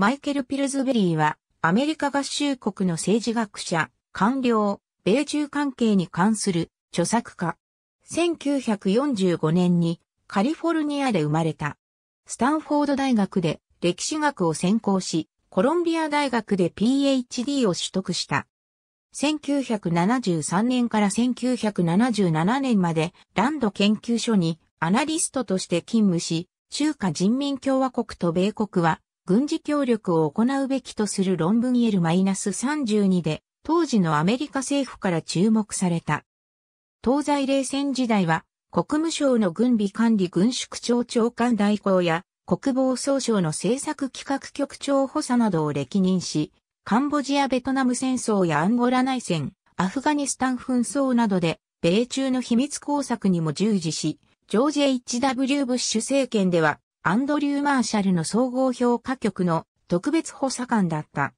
マイケル・ピルズベリーは、アメリカ合衆国の政治学者、官僚、米中関係に関する著作家。1945年にカリフォルニアで生まれた。スタンフォード大学で歴史学を専攻し、コロンビア大学で PhD を取得した。1973年から1977年までランド研究所にアナリストとして勤務し、中華人民共和国と米国は軍事協力を行うべきとする論文 L-32 で、当時のアメリカ政府から注目された。東西冷戦時代は、国務省の軍備管理軍縮庁長官代行や、国防総省の政策企画局長補佐などを歴任し、カンボジアベトナム戦争やアンゴラ内戦、アフガニスタン紛争などで、米中の秘密工作にも従事し、ジョージ・ H.W. ブッシュ政権では、アンドリュー・マーシャルの総合評価局の特別補佐官だった。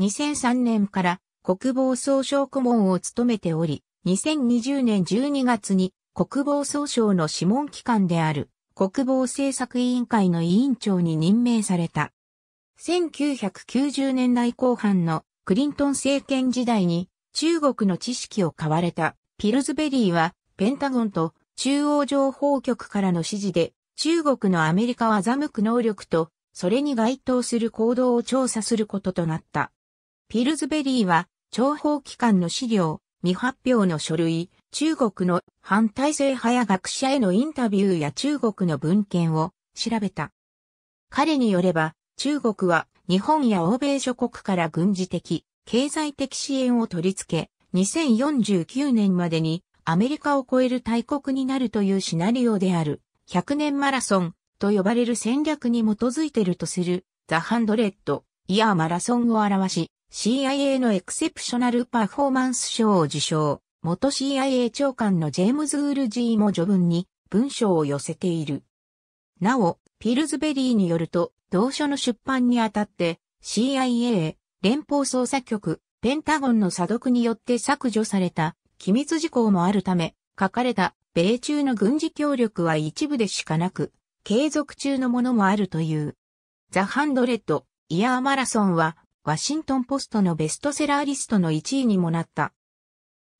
2003年から国防総省顧問を務めており、2020年12月に国防総省の諮問機関である国防政策委員会の委員長に任命された。1990年代後半のクリントン政権時代に中国の知識を買われたピルズベリーはペンタゴンと中央情報局からの指示で中国のアメリカは欺く能力と、それに該当する行動を調査することとなった。ピルズベリーは、諜報機関の資料、未発表の書類、中国の反体制派や学者へのインタビューや中国の文献を調べた。彼によれば、中国は日本や欧米諸国から軍事的、経済的支援を取り付け、2049年までにアメリカを超える大国になるというシナリオである。100年マラソンと呼ばれる戦略に基づいてるとするザ・ハンドレッド・イヤーマラソンを表し CIA のエクセプショナルパフォーマンス賞を受賞、元 CIA 長官のジェームズ・ウール・ジーも序文に文章を寄せている。なお、ピルズベリーによると、同書の出版にあたって CIA 連邦捜査局ペンタゴンの査読によって削除された機密事項もあるため、書かれた米中の軍事協力は一部でしかなく、継続中のものもあるという。ザ・ハンドレッド・イヤーマラソンは、ワシントンポストのベストセラーリストの1位にもなった。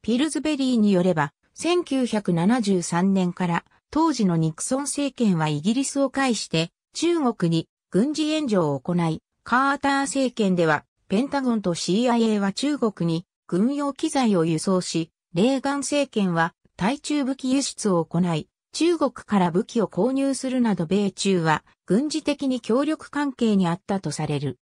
ピルズベリーによれば、1973年から当時のニクソン政権はイギリスを介して中国に軍事援助を行い、カーター政権ではペンタゴンと CIA は中国に軍用機材を輸送し、レーガン政権は対中武器輸出を行い、中国から武器を購入するなど米中は軍事的に協力関係にあったとされる。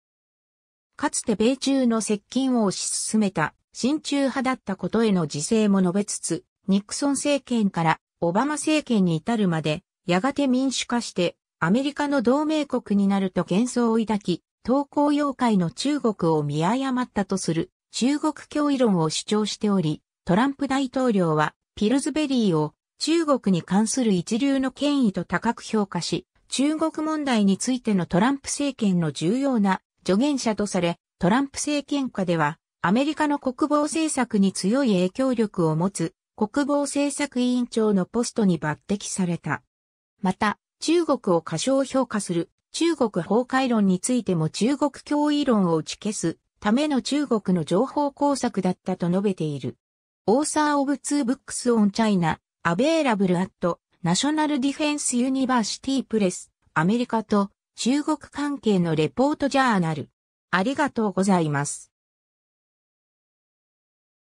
かつて米中の接近を推し進めた親中派だったことへの自制も述べつつ、ニクソン政権からオバマ政権に至るまで、やがて民主化してアメリカの同盟国になると幻想を抱き、東高妖怪の中国を見誤ったとする中国脅威論を主張しており、トランプ大統領はピルズベリーを中国に関する一流の権威と高く評価し、中国問題についてのトランプ政権の重要な助言者とされ、トランプ政権下ではアメリカの国防政策に強い影響力を持つ国防政策委員長のポストに抜擢された。また、中国を過小評価する中国崩壊論についても中国脅威論を打ち消すための中国の情報工作だったと述べている。オーサー・オブ・ツー・ブックス・オン・チャイナ、アベイラブル・アット、ナショナル・ディフェンス・ユニバーシティ・プレス、アメリカと中国関係のレポートジャーナル。ありがとうございます。